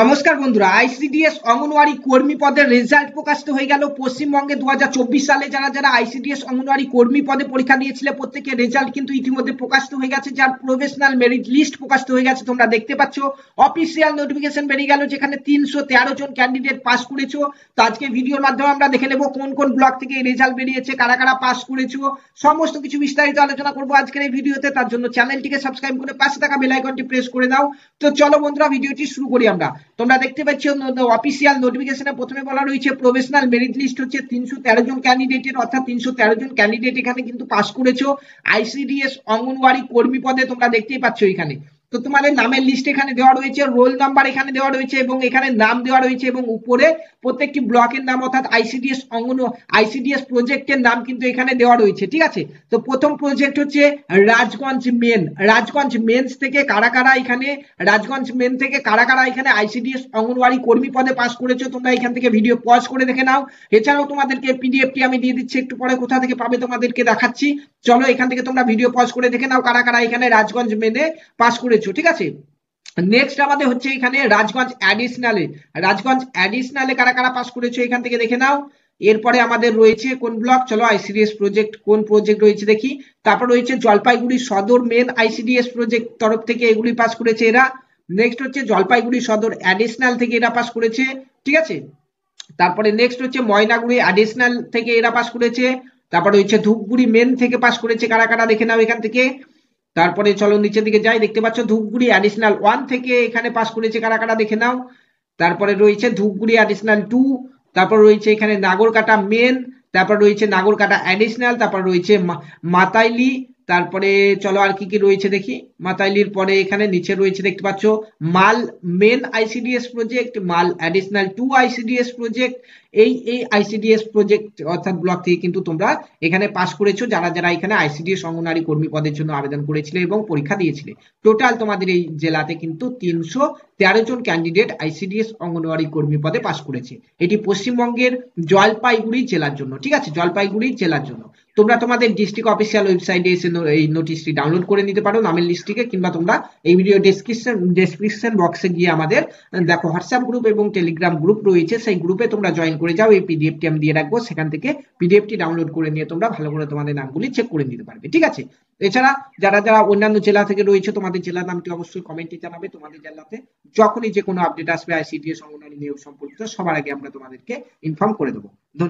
নমস্কার বন্ধুরা আইসিডিএস অঙ্গনওয়াড়ি কর্মী পদের রেজাল্ট প্রকাশিত হয়ে গেল পশ্চিমবঙ্গে দু সালে যারা যারা আইসিডিএস অঙ্গনওয়াড়ি কর্মী পদে পরীক্ষা দিয়েছিলে প্রত্যেকের রেজাল্ট কিন্তু ইতিমধ্যে প্রকাশিত হয়ে গেছে যার প্রফেশনাল মেরিট লিস্ট প্রকাশিত হয়ে গেছে তোমরা দেখতে পাচ্ছ অফিসিয়াল নোটিফিকেশন বেরিয়ে গেল যেখানে তিনশো তেরো জন ক্যান্ডিডেট পাস করেছো তো আজকে ভিডিওর মাধ্যমে আমরা দেখে নেবো কোন কোন ব্লক থেকে এই রেজাল্ট বেরিয়েছে কারা কারা পাস করেছো সমস্ত কিছু বিস্তারিত আলোচনা করবো আজকের এই ভিডিওতে তার জন্য চ্যানেলটিকে সাবস্ক্রাইব করে পাশে থাকা বেলাইকনটি প্রেস করে দাও তো চলো বন্ধুরা ভিডিওটি শুরু করি আমরা তোমরা দেখতে পাচ্ছ অফিসিয়াল নোটিফিকেশনে প্রথমে বলা রয়েছে প্রফেশনাল মেরিট লিস্ট হচ্ছে তিনশো তেরো জন ক্যান্ডিডেটের অর্থাৎ তিনশো তেরো জন ক্যান্ডিডেট এখানে কিন্তু পাস করেছো আইসিডিএস অঙ্গনওয়াড়ি কর্মী পদে তোমরা দেখতেই পাচ্ছ এখানে তো তোমাদের নামের লিস্ট এখানে দেওয়া রয়েছে রোল নাম্বার এখানে দেওয়া রয়েছে এবং এখানে নাম দেওয়া রয়েছে এবং উপরে প্রত্যেকটি ব্লকের নাম অর্থাৎ আইসিডিএস অঙ্গন আইসিডিএস প্রজেক্টের নাম কিন্তু এখানে দেওয়া রয়েছে ঠিক আছে তো প্রথম প্রজেক্ট হচ্ছে রাজগঞ্জ মেন রাজগঞ্জ মেন্স থেকে কারা কারা এখানে রাজগঞ্জ মেন থেকে কারা কারা এখানে আইসিডিএস অঙ্গনওয়াড়ি কর্মী পদে পাস করেছো তোমরা এখান থেকে ভিডিও পজ করে দেখে নাও এছাড়াও তোমাদেরকে পিডিএফটি আমি দিয়ে দিচ্ছি একটু পরে কোথা থেকে পাবে তোমাদেরকে দেখাচ্ছি চলো এখান থেকে তোমরা ভিডিও পজ করে দেখে নাও কারা কারা এখানে রাজগঞ্জ মেনে পাস করেছো কিছু ঠিক আছে নেক্সট আমাদের হচ্ছে এখানে রাজগঞ্জ অ্যাডিশনালে রাজগঞ্জ অ্যাডিশনালে কারা কারা পাস করেছে এখান থেকে দেখে নাও এরপরে আমাদের রয়েছে কোন ব্লক চলো আইসিডিএস প্রজেক্ট কোন প্রজেক্ট রয়েছে দেখি তারপর রয়েছে জলপাইগুড়ি সদর মেন আইসিডিএস প্রজেক্ট তরফ থেকে এগুলি পাস করেছে এরা নেক্সট হচ্ছে জলপাইগুড়ি সদর অ্যাডিশনাল থেকে এরা পাস করেছে ঠিক আছে তারপরে নেক্সট হচ্ছে ময়নাগুড়ি অ্যাডিশনাল থেকে এরা পাস করেছে তারপরে রয়েছে ধূপগুড়ি মেন থেকে পাস করেছে কারা কারা দেখে নাও এখান থেকে তারপরে চলো নিচের দিকে যাই দেখতে পাচ্ছ ধূপগুড়ি অ্যাডিশনাল ওয়ান থেকে এখানে পাস করেছে কারা কারা দেখে নাও তারপরে রয়েছে ধূপগুড়ি অ্যাডিশনাল টু তারপর রয়েছে এখানে নাগরকাটা মেন তারপর রয়েছে নাগরকাটা অ্যাডিশনাল তারপর রয়েছে মাতাইলি তারপরে চলো আর কি কি রয়েছে দেখি মাতাইলির পরে এখানে নিচে রয়েছে দেখতে পাচ্ছ Mal main ICDS project Mal additional two ICDS project এই এই আইসিডিএস প্রজেক্ট অর্থাৎ ব্লক থেকে কিন্তু তোমরা এখানে পাস করেছো যারা যারা এখানে আইসিডিএস অঙ্গনারী কর্মী পদের জন্য আবেদন করেছিলে এবং পরীক্ষা দিয়েছিলে টোটাল তোমাদের এই জেলাতে কিন্তু তিনশো তেরো জন ক্যান্ডিডেট আইসিডিএস অঙ্গনওয়াড়ি কর্মী পদে পাস করেছে এটি পশ্চিমবঙ্গের জলপাইগুড়ি জেলার জন্য ঠিক আছে জলপাইগুড়ি জেলার জন্য তোমরা তোমাদের ডিস্ট্রিক্ট অফিসিয়াল ওয়েবসাইটে এসে এই নোটিশটি ডাউনলোড করে নিতে পারো নামের লিস্টটিকে কিংবা তোমরা এই ভিডিও ডেসক্রিপশন ডেসক্রিপশন বক্সে গিয়ে আমাদের দেখো হোয়াটসঅ্যাপ গ্রুপ এবং টেলিগ্রাম গ্রুপ রয়েছে সেই গ্রুপে তোমরা জয়েন করে যাও এই পিডিএফটি আমি দিয়ে রাখবো সেখান থেকে পিডিএফটি ডাউনলোড করে নিয়ে তোমরা ভালো করে তোমাদের নামগুলি চেক করে নিতে পারবে ঠিক আছে এছাড়া যারা যারা অন্যান্য জেলা থেকে রয়েছে তোমাদের জেলার নামটি অবশ্যই কমেন্টে জানাবে তোমাদের জেলাতে যখনই যে কোনো আপডেট আসবে আইসিডিএস সংগঠন নিয়োগ সম্পর্কিত সবার আগে আমরা তোমাদেরকে ইনফর্ম করে দেবো